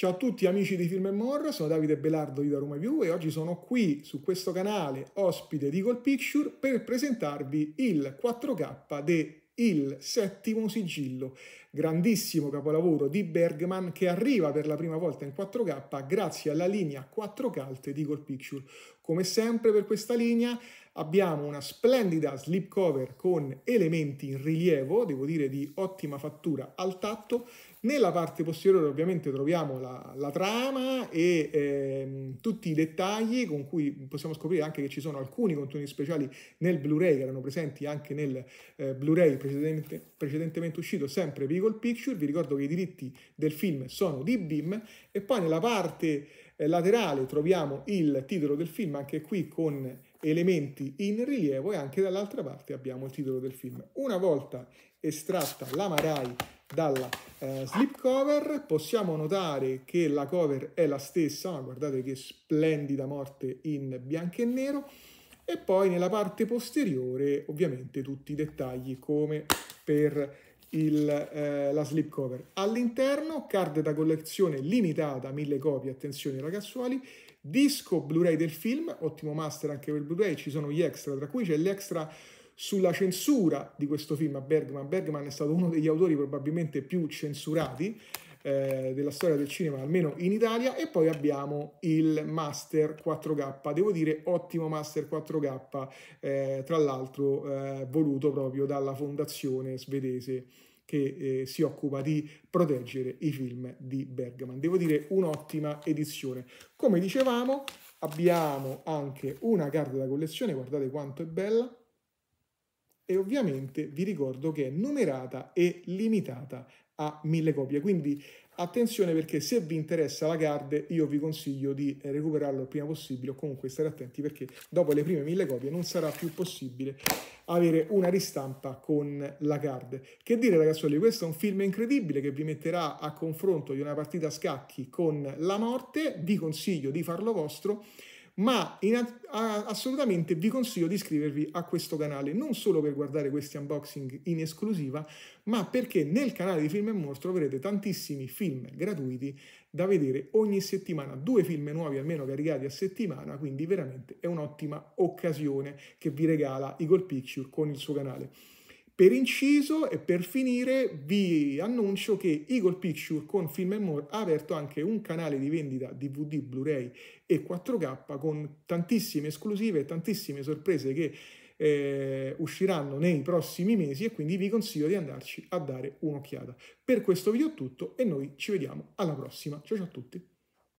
Ciao a tutti amici di Film e More, sono Davide Belardo di Da Roma View e oggi sono qui su questo canale ospite di Eagle Picture per presentarvi il 4K de Il Settimo Sigillo, grandissimo capolavoro di Bergman che arriva per la prima volta in 4K grazie alla linea 4K di Eagle Picture. Come sempre per questa linea Abbiamo una splendida slipcover con elementi in rilievo, devo dire di ottima fattura al tatto. Nella parte posteriore ovviamente troviamo la, la trama e ehm, tutti i dettagli con cui possiamo scoprire anche che ci sono alcuni contenuti speciali nel Blu-ray che erano presenti anche nel eh, Blu-ray precedentemente, precedentemente, uscito, sempre Vehicle Picture. Vi ricordo che i diritti del film sono di BIM e poi nella parte eh, laterale troviamo il titolo del film, anche qui con elementi in rilievo e anche dall'altra parte abbiamo il titolo del film. Una volta estratta la Marai dalla eh, slipcover possiamo notare che la cover è la stessa, ma guardate che splendida morte in bianco e nero e poi nella parte posteriore ovviamente tutti i dettagli come per il, eh, la slip cover. All'interno card da collezione limitata, mille copie, attenzione ragazzuoli, disco Blu-ray del film, ottimo master anche per Blu-ray, ci sono gli extra, tra cui c'è l'extra sulla censura di questo film a Bergman. Bergman è stato uno degli autori probabilmente più censurati, eh, della storia del cinema, almeno in Italia, e poi abbiamo il Master 4K, devo dire ottimo Master 4K, eh, tra l'altro eh, voluto proprio dalla fondazione svedese che eh, si occupa di proteggere i film di Bergman. Devo dire un'ottima edizione. Come dicevamo, abbiamo anche una carta da collezione, guardate quanto è bella. E ovviamente vi ricordo che è numerata e limitata a 1000 copie. Quindi attenzione perché se vi interessa la card io vi consiglio di recuperarlo il prima possibile o comunque stare attenti perché dopo le prime 1000 copie non sarà più possibile avere una ristampa con la card. Che dire ragazzuoli, questo è un film incredibile che vi metterà a confronto di una partita a scacchi con la morte, vi consiglio di farlo vostro ma in, a, assolutamente vi consiglio di iscrivervi a questo canale, non solo per guardare questi unboxing in esclusiva, ma perché nel canale di Film e More troverete tantissimi film gratuiti da vedere ogni settimana, due film nuovi almeno caricati a settimana, quindi veramente è un'ottima occasione che vi regala Igor Picture con il suo canale. Per inciso e per finire vi annuncio che Eagle Picture con Film More ha aperto anche un canale di vendita DVD, Blu-ray e 4K con tantissime esclusive e tantissime sorprese che eh, usciranno nei prossimi mesi e quindi vi consiglio di andarci a dare un'occhiata. Per questo video è tutto e noi ci vediamo alla prossima. Ciao ciao a tutti!